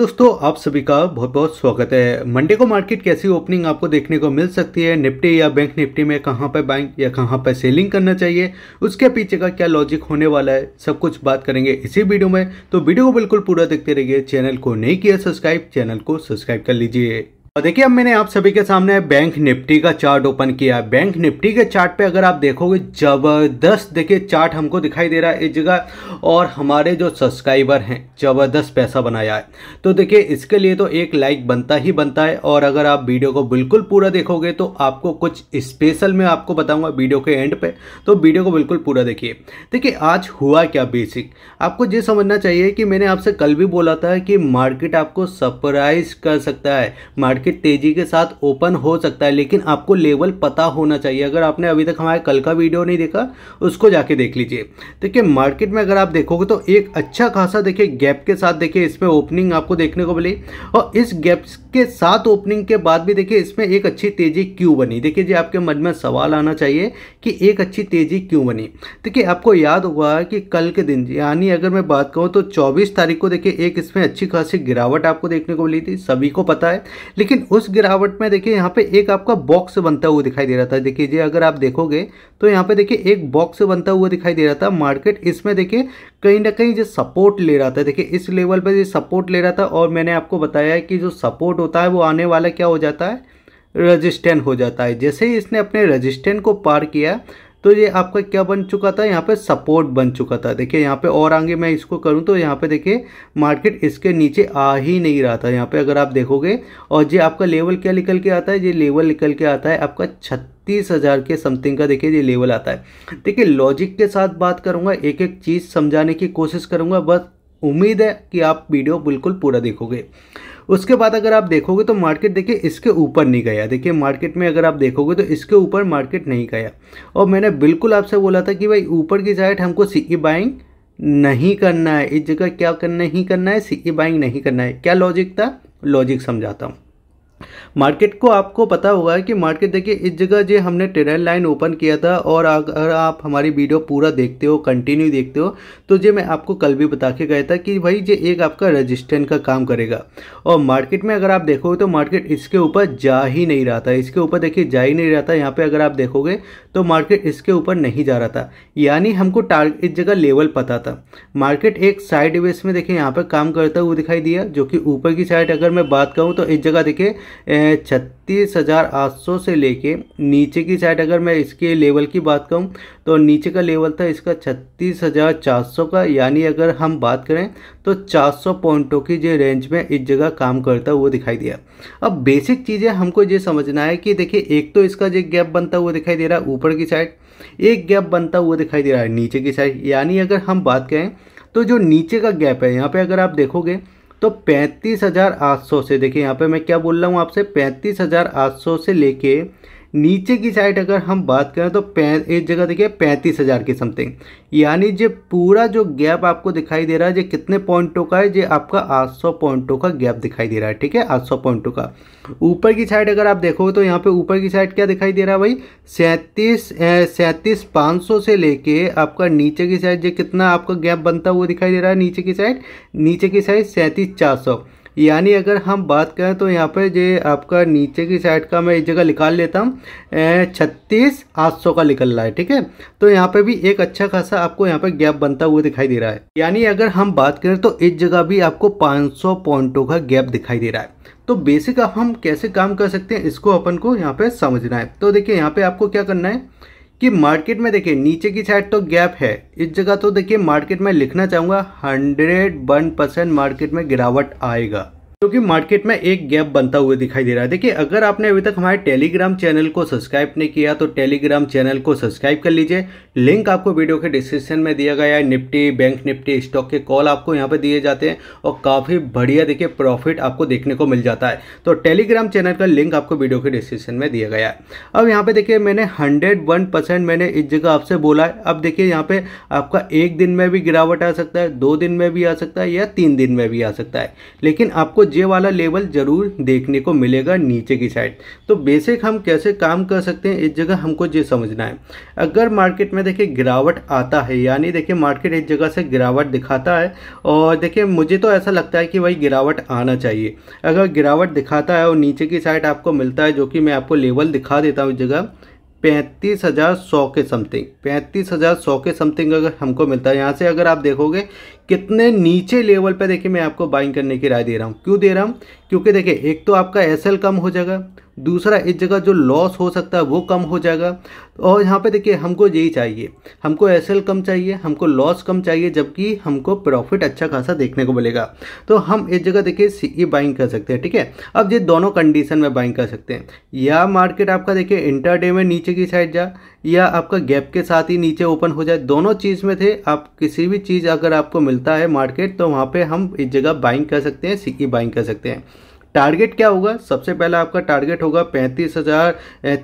दोस्तों आप सभी का बहुत बहुत स्वागत है मंडे को मार्केट कैसी ओपनिंग आपको देखने को मिल सकती है निफ्टी या बैंक निफ्टी में कहाँ पर बाइंग या कहाँ पर सेलिंग करना चाहिए उसके पीछे का क्या लॉजिक होने वाला है सब कुछ बात करेंगे इसी वीडियो में तो वीडियो को बिल्कुल पूरा देखते रहिए चैनल को नहीं किया सब्सक्राइब चैनल को सब्सक्राइब कर लीजिए और देखिए अब मैंने आप सभी के सामने बैंक निफ्टी का चार्ट ओपन किया है बैंक निफ्टी के चार्ट पे अगर आप देखोगे जबरदस्त देखिए चार्ट हमको दिखाई दे रहा है इस जगह और हमारे जो सब्सक्राइबर हैं जबरदस्त पैसा बनाया है तो देखिए इसके लिए तो एक लाइक बनता ही बनता है और अगर आप वीडियो को बिल्कुल पूरा देखोगे तो आपको कुछ स्पेशल मैं आपको बताऊँगा वीडियो के एंड पे तो वीडियो को बिल्कुल पूरा देखिए देखिए आज हुआ क्या बेसिक आपको ये समझना चाहिए कि मैंने आपसे कल भी बोला था कि मार्केट आपको सरप्राइज कर सकता है मार्केट मार्केट तेज़ी के साथ ओपन हो सकता है लेकिन आपको लेवल पता होना चाहिए अगर आपने अभी तक हमारे कल का वीडियो नहीं देखा उसको जाके देख लीजिए देखिए मार्केट में अगर आप देखोगे तो एक अच्छा खासा देखिए गैप के साथ देखिए इसमें ओपनिंग आपको देखने को मिली और इस गैप के साथ ओपनिंग के बाद भी देखिए इसमें एक अच्छी तेज़ी क्यों बनी देखिए जी आपके मन में सवाल आना चाहिए कि एक अच्छी तेज़ी क्यों बनी देखिए आपको याद हुआ कि कल के दिन यानी अगर मैं बात करूँ तो चौबीस तारीख को देखिए एक इसमें अच्छी खासी गिरावट आपको देखने को मिली थी सभी को पता है लेकिन लेकिन उस गिरावट में देखिए यहाँ पे एक आपका बॉक्स बनता हुआ दिखाई दे रहा था देखिए जी अगर आप देखोगे तो यहाँ पे देखिए एक बॉक्स बनता हुआ दिखाई दे रहा था मार्केट इसमें देखिए कहीं ना कहीं जो सपोर्ट ले रहा था देखिए इस लेवल पर जो सपोर्ट ले रहा था और मैंने आपको बताया कि जो सपोर्ट होता है वो आने वाला क्या हो जाता है रजिस्टेंट हो जाता है जैसे ही इसने अपने रजिस्टेंट को पार किया तो ये आपका क्या बन चुका था यहाँ पे सपोर्ट बन चुका था देखिए यहाँ पे और आगे मैं इसको करूँ तो यहाँ पे देखिए मार्केट इसके नीचे आ ही नहीं रहा था यहाँ पे अगर आप देखोगे और ये आपका लेवल क्या निकल के आता है ये लेवल निकल के आता है आपका छत्तीस तीस हज़ार के समथिंग का देखिए ये लेवल आता है देखिए लॉजिक के साथ बात करूँगा एक एक चीज़ समझाने की कोशिश करूँगा बस उम्मीद है कि आप वीडियो बिल्कुल पूरा देखोगे उसके बाद अगर आप देखोगे तो मार्केट देखिए इसके ऊपर नहीं गया देखिए मार्केट में अगर आप देखोगे तो इसके ऊपर मार्केट नहीं गया और मैंने बिल्कुल आपसे बोला था कि भाई ऊपर की साइड हमको सी बाइंग e नहीं करना है इस जगह क्या करना ही करना है सीई बाइंग e नहीं करना है क्या लॉजिक था लॉजिक समझाता हूँ मार्केट को आपको पता होगा कि मार्केट देखिए इस जगह जो हमने ट्रेडर लाइन ओपन किया था और अगर आप हमारी वीडियो पूरा देखते हो कंटिन्यू देखते हो तो जो मैं आपको कल भी बता के गया था कि भाई ये एक आपका रजिस्टेंट का काम करेगा और मार्केट में अगर आप देखोगे तो मार्केट इसके ऊपर जा ही नहीं रहा था इसके ऊपर देखिए जा ही नहीं रहा था यहाँ पर अगर आप देखोगे तो मार्केट इसके ऊपर नहीं जा रहा था यानी हमको टारगेट इस जगह लेवल पता था मार्केट एक साइड में देखिए यहाँ पर काम करता हुआ दिखाई दिया जो कि ऊपर की साइड अगर मैं बात करूँ तो इस जगह देखिए छत्तीस हज़ार आठ सौ से लेके नीचे की साइड अगर मैं इसके लेवल की बात करूँ तो नीचे का लेवल था इसका छत्तीस हज़ार चार सौ का यानी अगर हम बात करें तो चार सौ पॉइंटों की जो रेंज में इस जगह काम करता हुआ दिखाई दिया अब बेसिक चीज़ें हमको ये समझना है कि देखिए एक तो इसका जो गैप बनता हुआ दिखाई दे रहा है ऊपर की साइड एक गैप बनता हुआ दिखाई दे रहा है नीचे की साइड यानी अगर हम बात करें तो जो नीचे का गैप है यहाँ पे अगर आप देखोगे तो पैंतीस हज़ार आठ सौ से देखिए यहाँ पे मैं क्या बोल रहा हूँ आपसे पैंतीस हज़ार आठ सौ से लेके नीचे की साइड अगर हम बात करें तो एक जगह देखिए पैंतीस हज़ार की समथिंग यानी जो पूरा जो गैप आपको दिखाई दे रहा है ये कितने पॉइंटों का है ये आपका आठ सौ पॉइंटों का गैप दिखाई दे रहा है ठीक है आठ सौ पॉइंटों का ऊपर की साइड अगर आप देखोगे तो यहाँ पे ऊपर की साइड क्या दिखाई दे रहा है भाई सैंतीस सैंतीस पाँच सौ से लेके आपका नीचे की साइड जो कितना आपका गैप बनता हुआ दिखाई दे रहा है नीचे की साइड नीचे की साइड सैंतीस चार सौ यानी अगर हम बात करें तो यहाँ पर ये आपका नीचे की साइड का मैं एक जगह निकाल लेता हूँ छत्तीस आठ सौ का निकल रहा है ठीक है तो यहाँ पर भी एक अच्छा खासा आपको यहाँ पर गैप बनता हुआ दिखाई दे रहा है यानी अगर हम बात करें तो इस जगह भी आपको पाँच सौ पॉइंटों का गैप दिखाई दे रहा है तो बेसिक अब हम कैसे काम कर सकते हैं इसको अपन को यहाँ पे समझना है तो देखिए यहाँ पे आपको क्या करना है कि मार्केट में देखिए नीचे की साइड तो गैप है इस जगह तो देखिए मार्केट में लिखना चाहूँगा हंड्रेड वन परसेंट मार्केट में गिरावट आएगा क्योंकि मार्केट में एक गैप बनता हुआ दिखाई दे रहा है देखिए अगर आपने अभी तक हमारे टेलीग्राम चैनल को सब्सक्राइब नहीं किया तो टेलीग्राम चैनल को सब्सक्राइब कर लीजिए लिंक आपको वीडियो के डिस्क्रिप्शन में दिया गया है निफ्टी बैंक निफ्टी स्टॉक के कॉल आपको यहाँ पर दिए जाते हैं और काफ़ी बढ़िया देखिए प्रॉफिट आपको देखने को मिल जाता है तो टेलीग्राम चैनल का लिंक आपको वीडियो के डिस्क्रिप्शन में दिया गया है अब यहाँ पर देखिए मैंने हंड्रेड मैंने इस जगह आपसे बोला है अब देखिए यहाँ पर आपका एक दिन में भी गिरावट आ सकता है दो दिन में भी आ सकता है या तीन दिन में भी आ सकता है लेकिन आपको ये वाला लेवल ज़रूर देखने को मिलेगा नीचे की साइड तो बेसिक हम कैसे काम कर सकते हैं इस जगह हमको ये समझना है अगर मार्केट में देखिए गिरावट आता है यानी देखिए मार्केट इस जगह से गिरावट दिखाता है और देखिए मुझे तो ऐसा लगता है कि भाई गिरावट आना चाहिए अगर गिरावट दिखाता है और नीचे की साइड आपको मिलता है जो कि मैं आपको लेवल दिखा देता हूँ इस जगह पैंतीस हज़ार सौ के समथिंग पैंतीस हज़ार सौ के समथिंग अगर हमको मिलता है यहाँ से अगर आप देखोगे कितने नीचे लेवल पे देखिए मैं आपको बाइंग करने की राय दे रहा हूँ क्यों दे रहा हूँ क्योंकि देखिए एक तो आपका एस कम हो जाएगा दूसरा इस जगह जो लॉस हो सकता है वो कम हो जाएगा और यहाँ पे देखिए हमको यही चाहिए हमको एस कम चाहिए हमको लॉस कम चाहिए जबकि हमको प्रॉफिट अच्छा खासा देखने को मिलेगा तो हम इस जगह देखिए सी बाइंग कर सकते हैं ठीक है अब ये दोनों कंडीशन में बाइंग कर सकते हैं या मार्केट आपका देखिए इंटर में नीचे की साइड जा या आपका गैप के साथ ही नीचे ओपन हो जाए दोनों चीज़ में थे आप किसी भी चीज़ अगर आपको मिल खुलता है मार्केट तो वहाँ पे हम इस जगह बाइंग कर सकते हैं सीकी बाइंग कर सकते हैं टारगेट क्या होगा सबसे पहला आपका टारगेट होगा पैंतीस हज़ार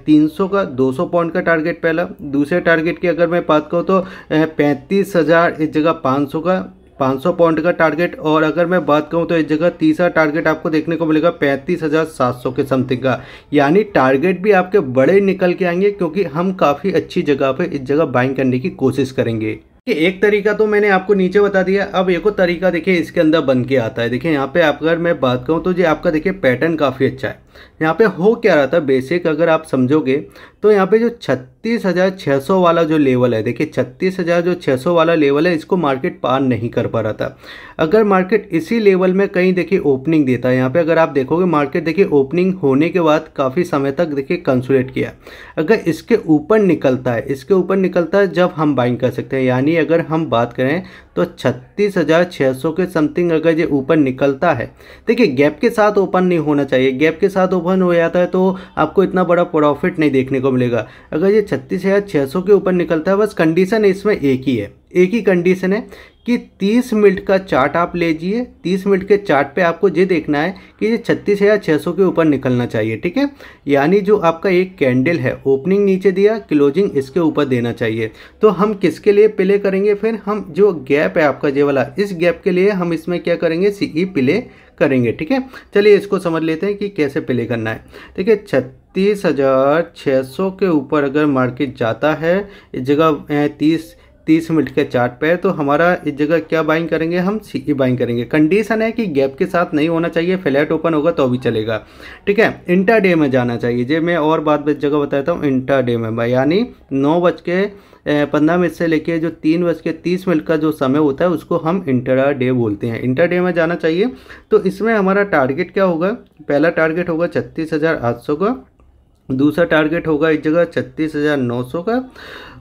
तीन सौ का दो सौ पॉइंट का टारगेट पहला दूसरे टारगेट की अगर मैं बात करूँ तो पैंतीस हज़ार इस जगह पाँच सौ का 500 पॉइंट का टारगेट और अगर मैं बात करूं तो इस जगह तीसरा टारगेट आपको देखने को मिलेगा पैंतीस हज़ार सात सौ के समथिंग का यानी टारगेट भी आपके बड़े निकल के आएंगे क्योंकि हम काफ़ी अच्छी जगह पे इस जगह बाइंग करने की कोशिश करेंगे कि एक तरीका तो मैंने आपको नीचे बता दिया अब एक तरीका देखिए इसके अंदर बन के आता है देखिए यहाँ पे आप अगर मैं बात करूँ तो जी आपका देखिए पैटर्न काफ़ी अच्छा है यहाँ पे हो क्या रहा था बेसिक अगर आप समझोगे तो यहाँ पे जो छत्तीस हज़ार छः सौ वाला जो लेवल है देखिए छत्तीस हज़ार जो छः सौ वाला लेवल है इसको मार्केट पार नहीं कर पा रहा था अगर मार्केट इसी लेवल में कहीं देखिए ओपनिंग देता है यहाँ पे अगर आप देखोगे मार्केट देखिए ओपनिंग होने के बाद काफ़ी समय तक देखिए कंसुलेट किया अगर इसके ऊपर निकलता है इसके ऊपर निकलता है जब हम बाइंग कर सकते हैं यानी अगर हम बात करें तो छत्तीस हज़ार छः सौ के समथिंग अगर ये ऊपर निकलता है देखिए गैप के साथ ओपन नहीं होना चाहिए गैप के साथ ओपन हो जाता है तो आपको इतना बड़ा प्रॉफिट नहीं देखने को मिलेगा अगर ये छत्तीस हज़ार छः सौ के ऊपर निकलता है बस कंडीशन इसमें एक ही है एक ही कंडीशन है कि 30 मिनट का चार्ट आप लीजिए 30 मिनट के चार्ट पे आपको ये देखना है कि ये छत्तीस हज़ार छः सौ के ऊपर निकलना चाहिए ठीक है यानी जो आपका एक कैंडल है ओपनिंग नीचे दिया क्लोजिंग इसके ऊपर देना चाहिए तो हम किसके लिए प्ले करेंगे फिर हम जो गैप है आपका ये वाला इस गैप के लिए हम इसमें क्या करेंगे सी ई प्ले करेंगे ठीक है चलिए इसको समझ लेते हैं कि कैसे प्ले करना है ठीक है छत्तीस हज़ार छः सौ के ऊपर अगर मार्केट जाता है इस जगह तीस तीस मिनट के चार्ट पे है तो हमारा इस जगह क्या बाइंग करेंगे हम सी बाइंग करेंगे कंडीशन है कि गैप के साथ नहीं होना चाहिए फ्लैट ओपन होगा तो भी चलेगा ठीक है इंटर डे में जाना चाहिए जे मैं और बात जगह बताता हूँ इंटर डे में यानी नौ बज के पंद्रह मिनट से लेके जो तीन बज के तीस मिनट का जो समय होता है उसको हम इंटरा डे बोलते हैं इंटर डे में जाना चाहिए तो इसमें हमारा टारगेट क्या होगा पहला टारगेट होगा छत्तीस हज़ार आठ सौ का दूसरा टारगेट होगा इस जगह छत्तीस हज़ार नौ सौ का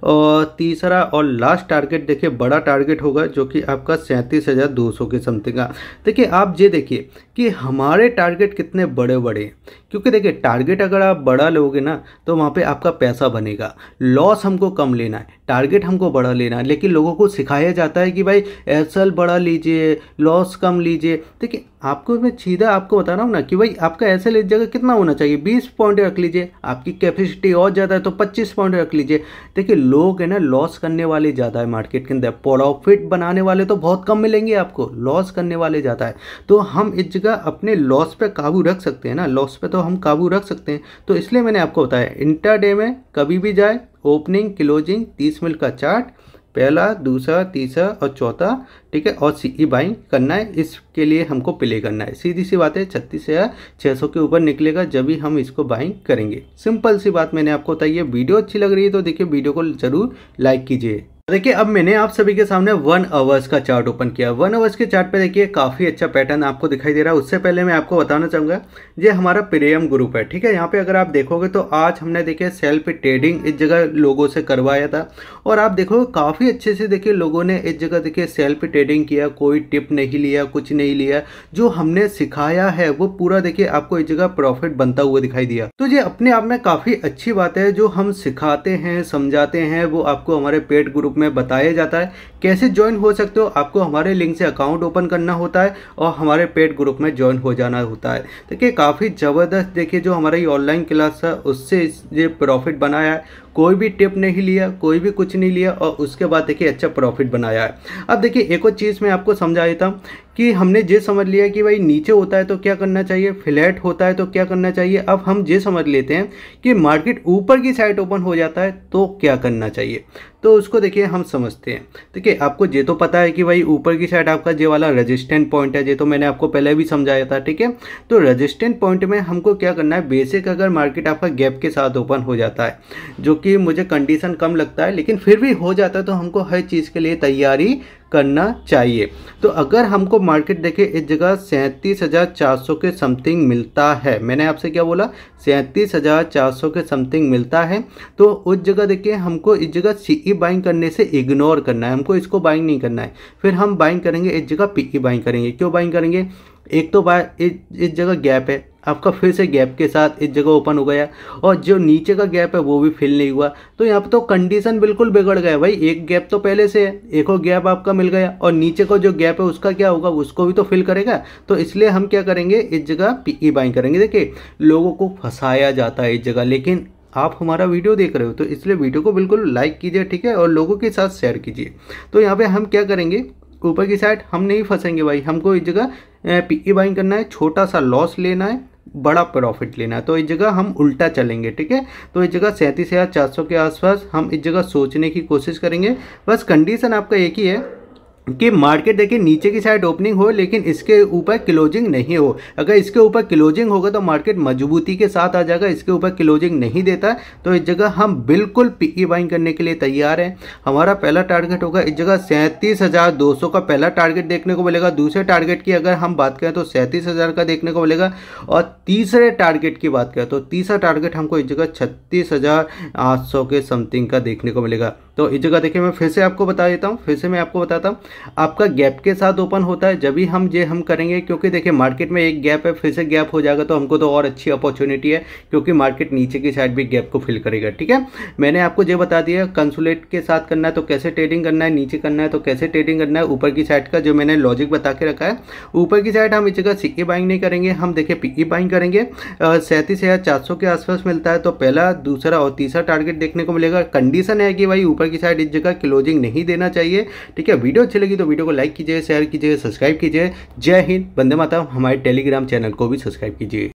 और तीसरा और लास्ट टारगेट देखिए बड़ा टारगेट होगा जो कि आपका सैंतीस हज़ार दो सौ के समथिंग का देखिए आप ये देखिए कि हमारे टारगेट कितने बड़े बड़े हैं क्योंकि देखिए टारगेट अगर आप बड़ा लोगे ना तो वहाँ पे आपका पैसा बनेगा लॉस हमको कम लेना है टारगेट हमको बड़ा लेना है लेकिन लोगों को सिखाया जाता है कि भाई एसल बड़ा लीजिए लॉस कम लीजिए देखिए आपको मैं सीधा आपको बता रहा हूँ ना कि भाई आपका एस एल जगह कितना होना चाहिए बीस पॉइंट रख लीजिए आपकी कैपेसिटी और ज़्यादा है तो पच्चीस पॉइंट रख लीजिए देखिए लोग है ना लॉस करने वाले ज़्यादा है मार्केट के अंदर प्रॉफिट बनाने वाले तो बहुत कम मिलेंगे आपको लॉस करने वाले ज़्यादा है तो हम इस जगह अपने लॉस पर काबू रख सकते हैं ना लॉस पर तो हम काबू रख सकते हैं तो इसलिए मैंने आपको बताया इंटर में कभी भी जाए ओपनिंग क्लोजिंग तीस मिल का चार्ट पहला दूसरा तीसरा और चौथा ठीक है और सीई बाइंग करना है इसके लिए हमको प्ले करना है सीधी सी बात है छत्तीस हज़ार छः सौ के ऊपर निकलेगा जब भी हम इसको बाइंग करेंगे सिंपल सी बात मैंने आपको बताई है वीडियो अच्छी लग रही है तो देखिए वीडियो को ज़रूर लाइक कीजिए देखिए अब मैंने आप सभी के सामने वन अवर्स का चार्ट ओपन किया वन अवर्स के चार्ट पे देखिए काफ़ी अच्छा पैटर्न आपको दिखाई दे रहा है उससे पहले मैं आपको बताना चाहूँगा ये हमारा प्रीमियम ग्रुप है ठीक है यहाँ पे अगर आप देखोगे तो आज हमने देखिए सेल्फ ट्रेडिंग इस जगह लोगों से करवाया था और आप देखोगे काफ़ी अच्छे से देखिए लोगों ने इस जगह देखिए सेल्फ ट्रेडिंग किया कोई टिप नहीं लिया कुछ नहीं लिया जो हमने सिखाया है वो पूरा देखिए आपको इस जगह प्रॉफिट बनता हुआ दिखाई दिया तो ये अपने आप में काफ़ी अच्छी बात है जो हम सिखाते हैं समझाते हैं वो आपको हमारे पेड ग्रुप ग्रुप में बताया जाता है कैसे ज्वाइन हो सकते हो आपको हमारे लिंक से अकाउंट ओपन करना होता है और हमारे पेड ग्रुप में ज्वाइन हो जाना होता है देखिए तो काफ़ी ज़बरदस्त देखिए जो हमारी ऑनलाइन क्लास था उससे ये प्रॉफिट बनाया है कोई भी टिप नहीं लिया कोई भी कुछ नहीं लिया और उसके बाद देखिए अच्छा प्रॉफिट बनाया है अब देखिए एक और चीज़ मैं आपको समझा देता हूँ कि हमने ये समझ लिया कि भाई नीचे होता है तो क्या करना चाहिए फ्लैट होता है तो क्या करना चाहिए अब हम ये समझ लेते हैं कि मार्केट ऊपर की साइड ओपन हो जाता है तो क्या करना चाहिए तो उसको देखिए हम समझते हैं देखिए आपको ये तो पता है कि भाई ऊपर की साइड आपका ये वाला रजिस्टेंट पॉइंट है ये तो मैंने आपको पहले भी समझाया था ठीक है तो रजिस्टेंट पॉइंट में हमको क्या करना है बेसिक अगर मार्केट आपका गैप के साथ ओपन हो जाता है जो कि मुझे कंडीशन कम लगता है लेकिन फिर भी हो जाता है तो हमको हर चीज़ के लिए तैयारी करना चाहिए तो अगर हमको मार्केट देखे इस जगह सैंतीस हज़ार चार सौ के समथिंग मिलता है मैंने आपसे क्या बोला सैंतीस हज़ार चार सौ के समथिंग मिलता है तो उस जगह देखिए हमको इस जगह सी ई बाइंग करने से इग्नोर करना है हमको इसको बाइंग नहीं करना है फिर हम बाइंग करेंगे इस जगह पी ई बाइंग करेंगे क्यों बाइंग करेंगे एक तो बाय इस जगह गैप है आपका फिर से गैप के साथ इस जगह ओपन हो गया और जो नीचे का गैप है वो भी फिल नहीं हुआ तो यहाँ पर तो कंडीशन बिल्कुल बिगड़ गया भाई एक गैप तो पहले से है एक और गैप आपका मिल गया और नीचे का जो गैप है उसका क्या होगा उसको भी तो फिल करेगा तो इसलिए हम क्या करेंगे इस जगह पीई बाइंग e करेंगे देखिए लोगों को फंसाया जाता है इस जगह लेकिन आप हमारा वीडियो देख रहे हो तो इसलिए वीडियो को बिल्कुल लाइक कीजिए ठीक है और लोगों के साथ शेयर कीजिए तो यहाँ पर हम क्या करेंगे ऊपर की साइड हम नहीं फंसेंगे भाई हमको इस जगह पी बाइंग e करना है छोटा सा लॉस लेना है बड़ा प्रॉफिट लेना है तो इस जगह हम उल्टा चलेंगे ठीक है तो इस जगह सैंतीस हज़ार चार सौ के आसपास हम इस जगह सोचने की कोशिश करेंगे बस कंडीशन आपका एक ही है कि मार्केट देखिए नीचे की साइड ओपनिंग हो लेकिन इसके ऊपर क्लोजिंग नहीं हो अगर इसके ऊपर क्लोजिंग होगा तो मार्केट मजबूती के साथ आ जाएगा इसके ऊपर क्लोजिंग नहीं देता तो इस जगह हम बिल्कुल पिकी बाइंग e करने के लिए तैयार हैं हमारा पहला टारगेट होगा इस जगह सैंतीस का पहला टारगेट देखने को मिलेगा दूसरे टारगेट की अगर हम बात करें तो सैंतीस का देखने को मिलेगा और तीसरे टारगेट की बात करें तो तीसरा टारगेट हमको इस जगह छत्तीस के समथिंग का देखने को मिलेगा तो इस जगह देखिए मैं फिर से आपको बता देता हूँ फिर से मैं आपको बताता हूँ आपका गैप के साथ ओपन होता है जब भी हम ये हम करेंगे क्योंकि देखिए मार्केट में एक गैप है फिर से गैप हो जाएगा तो हमको तो और अच्छी अपॉर्चुनिटी है क्योंकि मार्केट नीचे की साइड भी गैप को फिल करेगा ठीक है मैंने आपको ये बता दिया कंसुलेट के साथ करना है तो कैसे ट्रेडिंग करना है नीचे करना है तो कैसे ट्रेडिंग करना है ऊपर की साइड का जो मैंने लॉजिक बता के रखा है ऊपर की साइड हम इस जगह सिक्के बाइंग नहीं करेंगे हम देखिए पिकी बाइंग e करेंगे सैंतीस हज़ार चार सौ के आसपास मिलता है तो पहला दूसरा और तीसरा टारगेट देखने को मिलेगा कंडीशन है कि भाई ऊपर ऊपर की साइड इस जगह क्लोजिंग नहीं देना चाहिए ठीक है वीडियो अच्छी लगी तो वीडियो को लाइक कीजिए शेयर कीजिए सब्सक्राइब कीजिए जय हिंद बंदे माता हमारे टेलीग्राम चैनल को भी सब्सक्राइब कीजिए